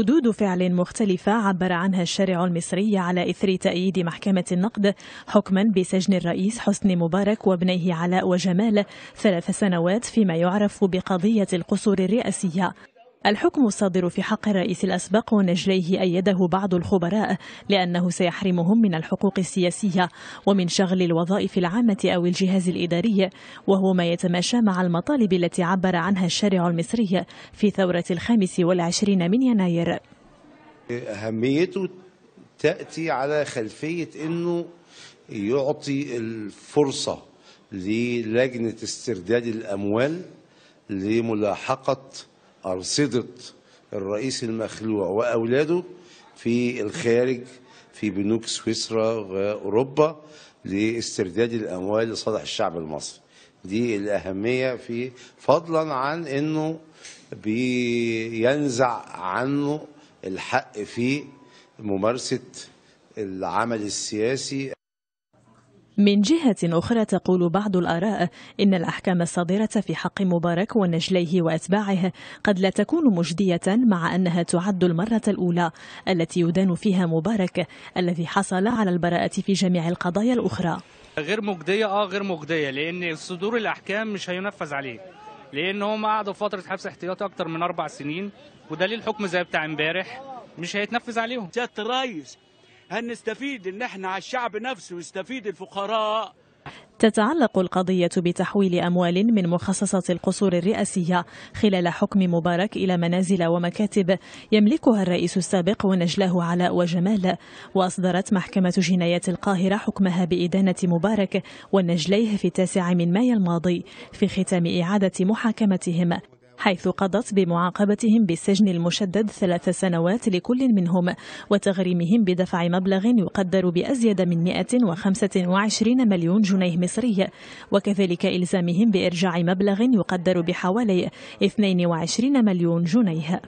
ردود فعل مختلفة عبر عنها الشارع المصري على إثر تأييد محكمة النقد حكما بسجن الرئيس حسني مبارك وابنيه علاء وجمال ثلاث سنوات فيما يعرف بقضية القصور الرئاسية الحكم الصادر في حق الرئيس الأسبق ونجليه أيده بعض الخبراء لأنه سيحرمهم من الحقوق السياسية ومن شغل الوظائف العامة أو الجهاز الإداري وهو ما يتماشى مع المطالب التي عبر عنها الشارع المصري في ثورة الخامس والعشرين من يناير أهميته تأتي على خلفية أنه يعطي الفرصة للجنة استرداد الأموال لملاحقة أرصدة الرئيس المخلوع وأولاده في الخارج في بنوك سويسرا وأوروبا لاسترداد الأموال لصالح الشعب المصري دي الأهمية في فضلا عن أنه بينزع عنه الحق في ممارسة العمل السياسي من جهة أخرى تقول بعض الآراء إن الأحكام الصادرة في حق مبارك ونجليه وأتباعه قد لا تكون مجدية مع أنها تعد المرة الأولى التي يدان فيها مبارك الذي حصل على البراءة في جميع القضايا الأخرى غير مجدية آه غير مجدية لأن صدور الأحكام مش هينفذ عليه لأن هم قعدوا فترة حبس احتياطي أكتر من أربع سنين ودليل حكم زي بتاع امبارح مش هيتنفذ عليهم سيادة الرئيس هنستفيد ان احنا على الشعب نفسه يستفيد الفقراء تتعلق القضية بتحويل أموال من مخصصة القصور الرئاسية خلال حكم مبارك إلى منازل ومكاتب يملكها الرئيس السابق ونجلاه علاء وجمال وأصدرت محكمة جنايات القاهرة حكمها بإدانة مبارك ونجليه في التاسع من مايو الماضي في ختام إعادة محاكمتهم حيث قضت بمعاقبتهم بالسجن المشدد ثلاث سنوات لكل منهم وتغريمهم بدفع مبلغ يقدر بأزيد من 125 مليون جنيه مصري وكذلك إلزامهم بإرجاع مبلغ يقدر بحوالي 22 مليون جنيه